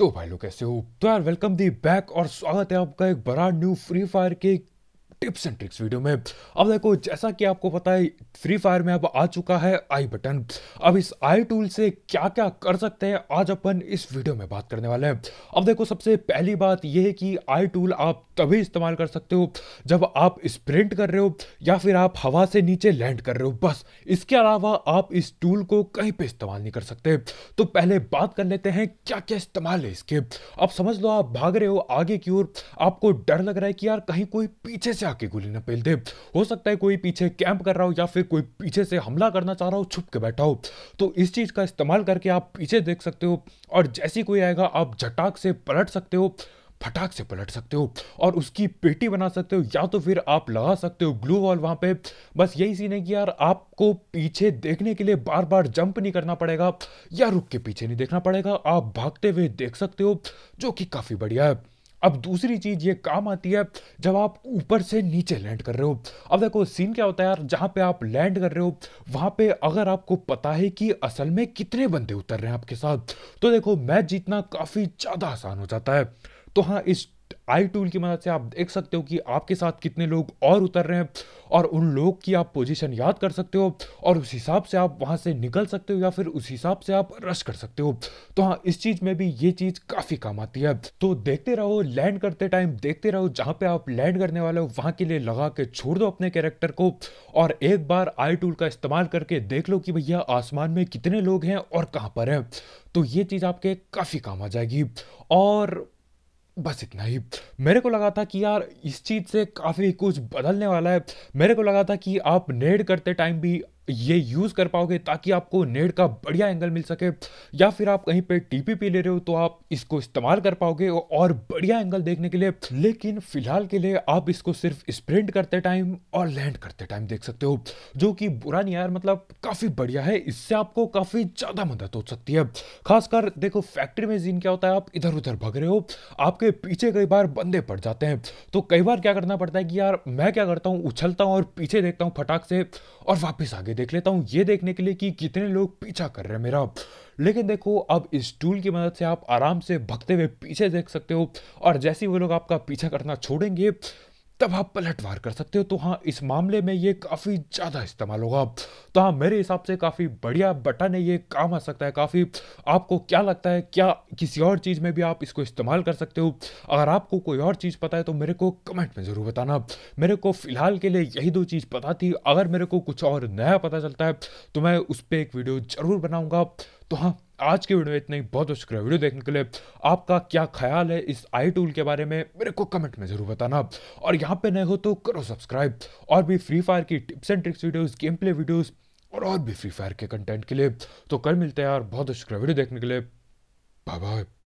तो भाई लोग कैसे हो तो यार वेलकम दी बैक और स्वागत है आपका एक बड़ा न्यू फ्री फायर के टिप्स एंड ट्रिक्स वीडियो में अब देखो जैसा कि आपको पता है फ्री फायर में अब आ चुका है आई बटन अब इस आई टूल से क्या क्या कर सकते हैं आज अपन इस वीडियो में बात करने वाले हैं अब देखो सबसे पहली बात यह है कि आई टूल आप तभी इस्तेमाल कर सकते हो जब आप स्प्रिंट कर रहे हो या फिर आप हवा से नीचे लैंड कर रहे हो बस इसके अलावा आप इस टूल को कहीं पर इस्तेमाल नहीं कर सकते तो पहले बात कर लेते हैं क्या क्या इस्तेमाल है इसके अब समझ लो आप भाग रहे हो आगे की ओर आपको डर लग रहा है कि यार कहीं कोई पीछे से आके गोली ना पेल दे हो सकता है कोई पीछे कैंप कर रहा हो या फिर कोई पीछे से हमला करना चाह रहा हो छुप के बैठा हो तो इस चीज़ का इस्तेमाल करके आप पीछे देख सकते हो और जैसी कोई आएगा आप झटाक से पलट सकते हो फटाक से पलट सकते हो और उसकी पेटी बना सकते हो या तो फिर आप लगा सकते हो ग्लू वॉल वहाँ पे बस यही सीन है कि यार आपको पीछे देखने के लिए बार बार जंप नहीं करना पड़ेगा या रुक के पीछे नहीं देखना पड़ेगा आप भागते हुए देख सकते हो जो कि काफ़ी बढ़िया है अब दूसरी चीज़ ये काम आती है जब आप ऊपर से नीचे लैंड कर रहे हो अब देखो सीन क्या होता है यार जहां पे आप लैंड कर रहे हो वहां पे अगर आपको पता है कि असल में कितने बंदे उतर रहे हैं आपके साथ तो देखो मैच जीतना काफ़ी ज़्यादा आसान हो जाता है तो हाँ इस आई टूल की मदद से आप देख सकते हो कि आपके साथ कितने लोग और उतर रहे हैं और उन लोग की आप पोजीशन याद कर सकते हो और उस हिसाब से आप वहां से निकल सकते हो या फिर उस हिसाब से आप रश कर सकते हो तो हाँ इस चीज़ में भी ये चीज़ काफ़ी काम आती है तो देखते रहो लैंड करते टाइम देखते रहो जहाँ पे आप लैंड करने वाले हो वहाँ के लिए लगा के छोड़ दो अपने कैरेक्टर को और एक बार आई टूल का इस्तेमाल करके देख लो कि भैया आसमान में कितने लोग हैं और कहाँ पर हैं तो ये चीज़ आपके काफ़ी काम आ जाएगी और basit naib. मेरे को लगा था कि यार इस चीज़ से काफ़ी कुछ बदलने वाला है मेरे को लगा था कि आप नेड करते टाइम भी ये यूज़ कर पाओगे ताकि आपको नेड़ का बढ़िया एंगल मिल सके या फिर आप कहीं पे टीपीपी ले रहे हो तो आप इसको इस्तेमाल कर पाओगे और बढ़िया एंगल देखने के लिए लेकिन फिलहाल के लिए आप इसको सिर्फ स्प्रिंट करते टाइम और लैंड करते टाइम देख सकते हो जो कि बुरा नहीं यार मतलब काफ़ी बढ़िया है इससे आपको काफ़ी ज़्यादा मदद हो सकती है खासकर देखो फैक्ट्री में जीन क्या होता है आप इधर उधर भग रहे हो आपके पीछे कई बार बंद कंधे पड़ जाते हैं तो कई बार क्या करना पड़ता है कि यार मैं क्या करता हूँ उछलता हूँ और पीछे देखता हूँ फटाक से और वापस आगे देख लेता हूँ ये देखने के लिए कि कितने लोग पीछा कर रहे हैं मेरा लेकिन देखो अब इस टूल की मदद से आप आराम से भगते हुए पीछे देख सकते हो और जैसे ही वो लोग आपका पीछा करना छोड़ेंगे तब आप पलटवार कर सकते हो तो हाँ इस मामले में ये काफ़ी ज़्यादा इस्तेमाल होगा तो हाँ मेरे हिसाब से काफ़ी बढ़िया बटन है ये काम आ सकता है काफ़ी आपको क्या लगता है क्या किसी और चीज़ में भी आप इसको इस्तेमाल कर सकते हो अगर आपको कोई और चीज़ पता है तो मेरे को कमेंट में ज़रूर बताना मेरे को फ़िलहाल के लिए यही दो चीज़ पता थी अगर मेरे को कुछ और नया पता चलता है तो मैं उस पर एक वीडियो ज़रूर बनाऊँगा तो हाँ आज के वीडियो में इतना ही बहुत बहुत शुक्रिया वीडियो देखने के लिए आपका क्या ख्याल है इस आई टूल के बारे में मेरे को कमेंट में जरूर बताना और यहाँ पे नए हो तो करो सब्सक्राइब और भी फ्री फायर की tips and tricks videos game play videos और और भी फ्री फायर के कंटेंट के लिए तो कल मिलते हैं यार बहुत शुक्रिया वीडियो देखने के लिए बाय बाय